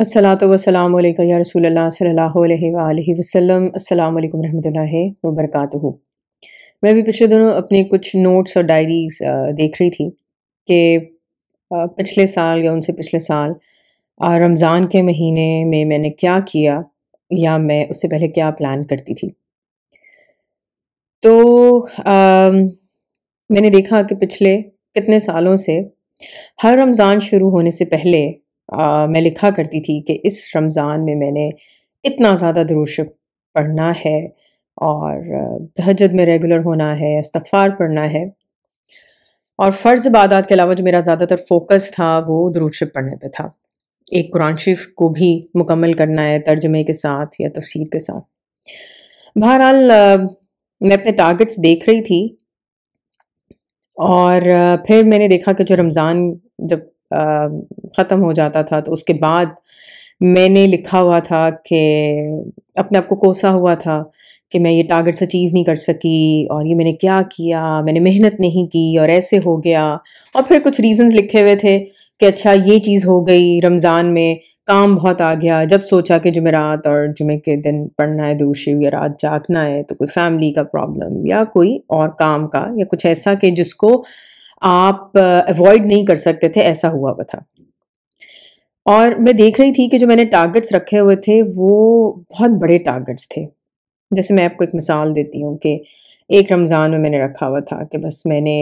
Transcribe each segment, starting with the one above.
असलात वसलाम या रसूल सल्लल्लाहु अलैहि वसल्लम अस्सलाम वालेकुम रहमतुल्लाहि व मैं भी पिछले दिनों अपने कुछ नोट्स और डायरीज देख रही थी कि पिछले साल या उनसे पिछले साल रमज़ान के महीने में मैंने क्या किया या मैं उससे पहले क्या प्लान करती थी तो आ, मैंने देखा कि पिछले कितने सालों से हर रमज़ान शुरू होने से पहले आ, मैं लिखा करती थी कि इस रमज़ान में मैंने इतना ज़्यादा दरोश पढ़ना है और तहजद में रेगुलर होना है इस्तफ़ार पढ़ना है और फ़र्ज़ इबादत के अलावा जो मेरा ज़्यादातर फोकस था वो दरूशब पढ़ने पे था एक कुरान शरीफ को भी मुकम्मल करना है तर्जमे के साथ या तफसीर के साथ बहरहाल मैं अपने टारगेट्स देख रही थी और फिर मैंने देखा कि जो रमज़ान जब ख़त्म हो जाता था तो उसके बाद मैंने लिखा हुआ था कि अपने आप को कोसा हुआ था कि मैं ये टारगेट्स अचीव नहीं कर सकी और ये मैंने क्या किया मैंने मेहनत नहीं की और ऐसे हो गया और फिर कुछ रीजंस लिखे हुए थे कि अच्छा ये चीज़ हो गई रमज़ान में काम बहुत आ गया जब सोचा कि जुमेरात और जुमे के दिन पढ़ना है दूरशिव या रात जागना है तो कोई फैमिली का प्रॉब्लम या कोई और काम का या कुछ ऐसा कि जिसको आप अवॉइड नहीं कर सकते थे ऐसा हुआ हुआ था और मैं देख रही थी कि जो मैंने टारगेट्स रखे हुए थे वो बहुत बड़े टारगेट्स थे जैसे मैं आपको एक मिसाल देती हूँ कि एक रमज़ान में मैंने रखा हुआ था कि बस मैंने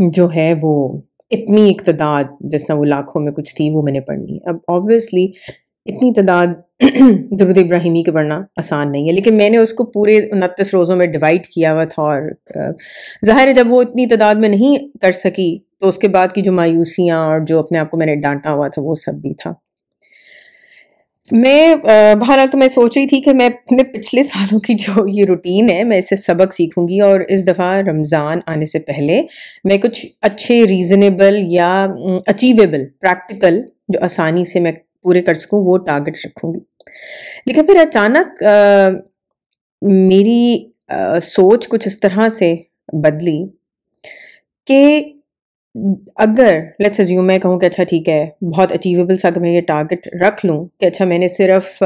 जो है वो इतनी इकतदाद जैसा वो लाखों में कुछ थी वो मैंने पढ़नी अब ऑब्वियसली इतनी तादाद दरुद इब्राहिमी के पढ़ना आसान नहीं है लेकिन मैंने उसको पूरे उनतीस रोज़ों में डिवाइड किया हुआ था और ज़ाहिर है जब वो इतनी तादाद में नहीं कर सकी तो उसके बाद की जो मायूसियाँ और जो अपने आप को मैंने डांटा हुआ था वो सब भी था मैं बहरहाल तो मैं सोच रही थी कि मैं अपने पिछले सालों की जो ये रूटीन है मैं इसे सबक सीखूंगी और इस दफ़ा रमज़ान आने से पहले मैं कुछ अच्छे रीज़नेबल या अचीवेबल प्रैक्टिकल जो आसानी से मैं पूरे कर सकूँ वो टारगेट्स रखूँगी लेकिन फिर अचानक मेरी आ, सोच कुछ इस तरह से बदली कि अगर लेट्स अज्यूम मैं कहूँ कि अच्छा ठीक है बहुत अचीवेबल सा मैं ये टारगेट रख लूँ कि अच्छा मैंने सिर्फ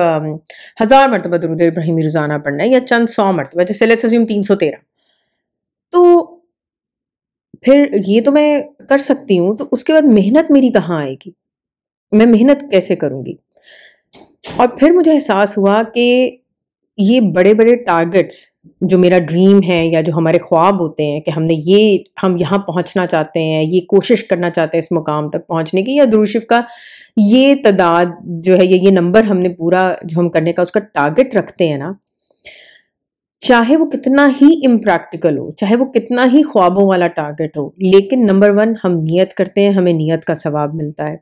हज़ार मरतबा दरुद इब्राहिमी रोज़ाना पढ़ना है या चंद सौ मरतबा जैसे लेट्स अज्यूम तीन सौ तेरह तो फिर ये तो मैं कर सकती हूँ तो उसके बाद मेहनत मेरी कहाँ आएगी मैं मेहनत कैसे करूँगी और फिर मुझे एहसास हुआ कि ये बड़े बड़े टारगेट्स जो मेरा ड्रीम है या जो हमारे ख्वाब होते हैं कि हमने ये हम यहाँ पहुँचना चाहते हैं ये कोशिश करना चाहते हैं इस मुकाम तक पहुँचने की या दुरुशिफ का ये तादाद जो है ये ये नंबर हमने पूरा जो हम करने का उसका टारगेट रखते हैं ना चाहे वो कितना ही इम्प्रैक्टिकल हो चाहे वो कितना ही ख्वाबों वाला टारगेट हो लेकिन नंबर वन हम नियत करते हैं हमें नियत का सवाब मिलता है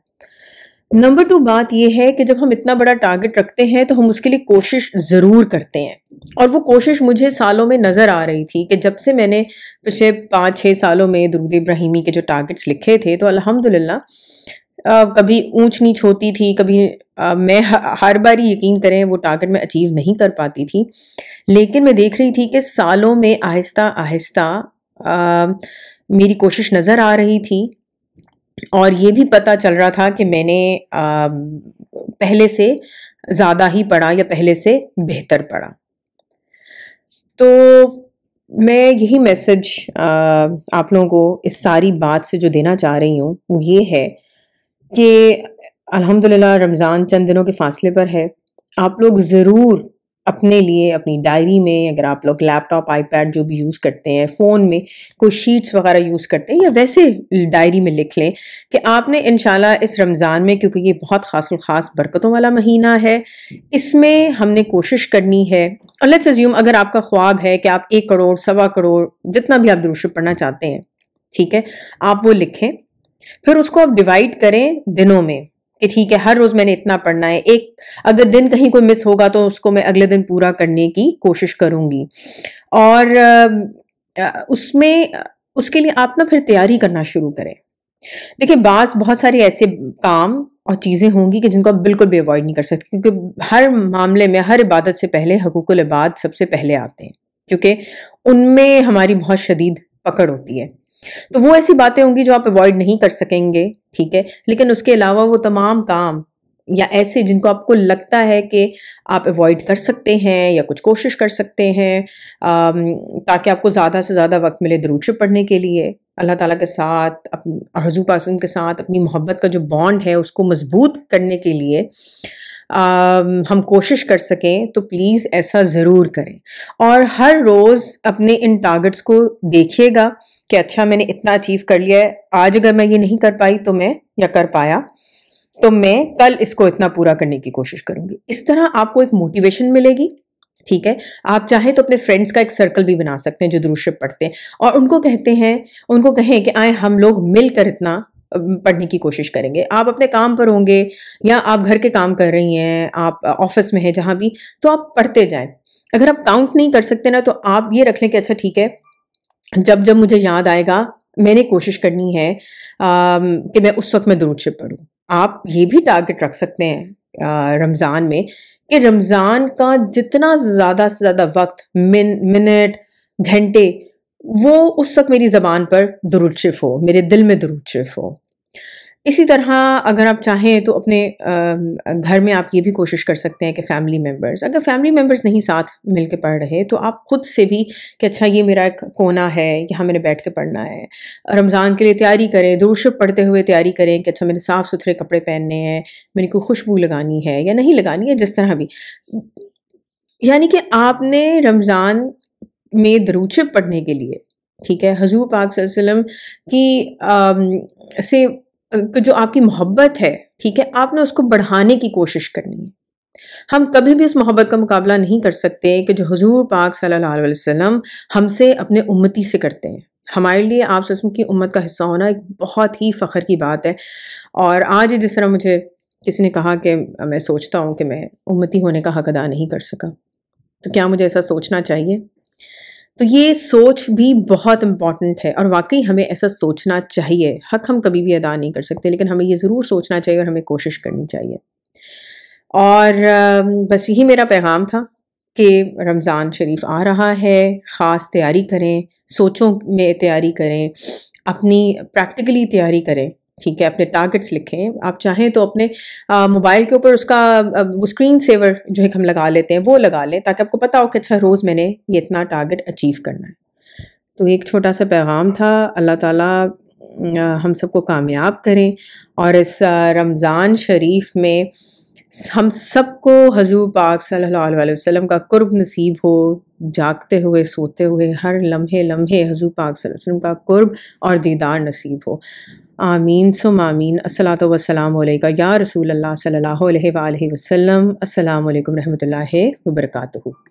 नंबर टू बात यह है कि जब हम इतना बड़ा टारगेट रखते हैं तो हम उसके लिए कोशिश ज़रूर करते हैं और वो कोशिश मुझे सालों में नज़र आ रही थी कि जब से मैंने पिछले पाँच छः सालों में दुरुद इब्राहिमी के जो टारगेट्स लिखे थे तो अल्हम्दुलिल्लाह कभी ऊंच नीच होती थी कभी आ, मैं हर ही यकीन करें वो टारगेट मैं अचीव नहीं कर पाती थी लेकिन मैं देख रही थी कि सालों में आहिस्ता आहिस्ता आ, मेरी कोशिश नज़र आ रही थी और ये भी पता चल रहा था कि मैंने आ, पहले से ज़्यादा ही पढ़ा या पहले से बेहतर पढ़ा तो मैं यही मैसेज आप लोगों को इस सारी बात से जो देना चाह रही हूँ वो ये है कि अल्हम्दुलिल्लाह रमज़ान चंद दिनों के फासले पर है आप लोग ज़रूर अपने लिए अपनी डायरी में अगर आप लोग लैपटॉप आईपैड जो भी यूज़ करते हैं फ़ोन में कोई शीट्स वगैरह यूज़ करते हैं या वैसे डायरी में लिख लें कि आपने इन इस रमज़ान में क्योंकि ये बहुत खास ख़ास बरकतों वाला महीना है इसमें हमने कोशिश करनी है और लेट्स एज्यूम अगर आपका ख्वाब है कि आप एक करोड़ सवा करोड़ जितना भी आप दुरुशब पढ़ना चाहते हैं ठीक है आप वो लिखें फिर उसको आप डिवाइड करें दिनों में कि ठीक है हर रोज मैंने इतना पढ़ना है एक अगर दिन कहीं कोई मिस होगा तो उसको मैं अगले दिन पूरा करने की कोशिश करूंगी और उसमें उसके लिए आप ना फिर तैयारी करना शुरू करें देखिए बास बहुत सारे ऐसे काम और चीज़ें होंगी कि जिनको आप बिल्कुल भी अवॉइड नहीं कर सकते क्योंकि हर मामले में हर इबादत से पहले हकूक़ुल इबाद सबसे पहले आते हैं क्योंकि उनमें हमारी बहुत शदीद पकड़ होती है तो वो ऐसी बातें होंगी जो आप अवॉइड नहीं कर सकेंगे ठीक है लेकिन उसके अलावा वो तमाम काम या ऐसे जिनको आपको लगता है कि आप अवॉइड कर सकते हैं या कुछ कोशिश कर सकते हैं ताकि आपको ज़्यादा से ज़्यादा वक्त मिले दरूद शब पढ़ने के लिए अल्लाह ताला के साथ अपनी हजू पासम के साथ अपनी मोहब्बत का जो बॉन्ड है उसको मजबूत करने के लिए आ, हम कोशिश कर सकें तो प्लीज़ ऐसा ज़रूर करें और हर रोज़ अपने इन टारगेट्स को देखिएगा कि अच्छा मैंने इतना अचीव कर लिया है आज अगर मैं ये नहीं कर पाई तो मैं या कर पाया तो मैं कल इसको इतना पूरा करने की कोशिश करूंगी इस तरह आपको एक मोटिवेशन मिलेगी ठीक है आप चाहे तो अपने फ्रेंड्स का एक सर्कल भी बना सकते हैं जो दूरशिप पढ़ते हैं और उनको कहते हैं उनको कहें कि आए हम लोग मिलकर इतना पढ़ने की कोशिश करेंगे आप अपने काम पर होंगे या आप घर के काम कर रही हैं आप ऑफिस में हैं जहाँ भी तो आप पढ़ते जाएं अगर आप काउंट नहीं कर सकते ना तो आप ये रख लें कि अच्छा ठीक है जब जब मुझे याद आएगा मैंने कोशिश करनी है आ, कि मैं उस वक्त मैं दुरूद शरीफ पढ़ूँ आप ये भी टारगेट रख सकते हैं रमज़ान में कि रमज़ान का जितना ज़्यादा से ज़्यादा वक्त मिन मिनट घंटे वो उस वक्त मेरी ज़बान पर दुरुद हो मेरे दिल में दुरुद हो इसी तरह अगर आप चाहें तो अपने घर में आप ये भी कोशिश कर सकते हैं कि फैमिली मेम्बर्स अगर फैमिली मेम्बर्स नहीं साथ मिल के पढ़ रहे तो आप ख़ुद से भी कि अच्छा ये मेरा एक कोना है यहाँ मैंने बैठ के पढ़ना है रमज़ान के लिए तैयारी करें दूरशिप पढ़ते हुए तैयारी करें कि अच्छा मैंने साफ़ सुथरे कपड़े पहनने हैं मेरे को खुशबू लगानी है या नहीं लगानी है जिस तरह भी यानी कि आपने रमज़ान में दरूशिप पढ़ने के लिए ठीक है हजूर पाक की आ, से जो आपकी मोहब्बत है ठीक है आपने उसको बढ़ाने की कोशिश करनी है हम कभी भी उस मोहब्बत का मुकाबला नहीं कर सकते कि जो हजूर पाक सल्लल्लाहु अलैहि वसल्लम हमसे अपने उम्मती से करते हैं हमारे लिए आप सस्म की उम्मत का हिस्सा होना एक बहुत ही फ़ख्र की बात है और आज जिस तरह मुझे किसी ने कहा कि मैं सोचता हूँ कि मैं उम्मती होने का हक अदा नहीं कर सका तो क्या मुझे ऐसा सोचना चाहिए तो ये सोच भी बहुत इम्पॉर्टेंट है और वाकई हमें ऐसा सोचना चाहिए हक हम कभी भी अदा नहीं कर सकते लेकिन हमें ये ज़रूर सोचना चाहिए और हमें कोशिश करनी चाहिए और बस यही मेरा पैगाम था कि रमज़ान शरीफ आ रहा है ख़ास तैयारी करें सोचों में तैयारी करें अपनी प्रैक्टिकली तैयारी करें ठीक है अपने टारगेट्स लिखें आप चाहें तो अपने मोबाइल के ऊपर उसका वो स्क्रीन सेवर जो एक हम लगा लेते हैं वो लगा लें ताकि आपको पता हो कि अच्छा रोज़ मैंने ये इतना टारगेट अचीव करना है तो एक छोटा सा पैगाम था अल्लाह ताला हम सबको कामयाब करें और इस रमज़ान शरीफ में हम सबको हजूर पाक सल्लल्लाहु अलैहि वसल्लम का कुर्ब नसीब हो जागते हुए सोते हुए हर लम्हे लम्हे हजूर पाक सल्लल्लाहु अलैहि वसल्लम का कुर्ब और दीदार नसीब हो आमीन सुम आमीन असलात वसलाम या रसूल अल्लाह सल्लल्लाहु अलैहि वसल्लम अस्सलाम वालेकुम रहमतुल्लाहि व बरकातुहू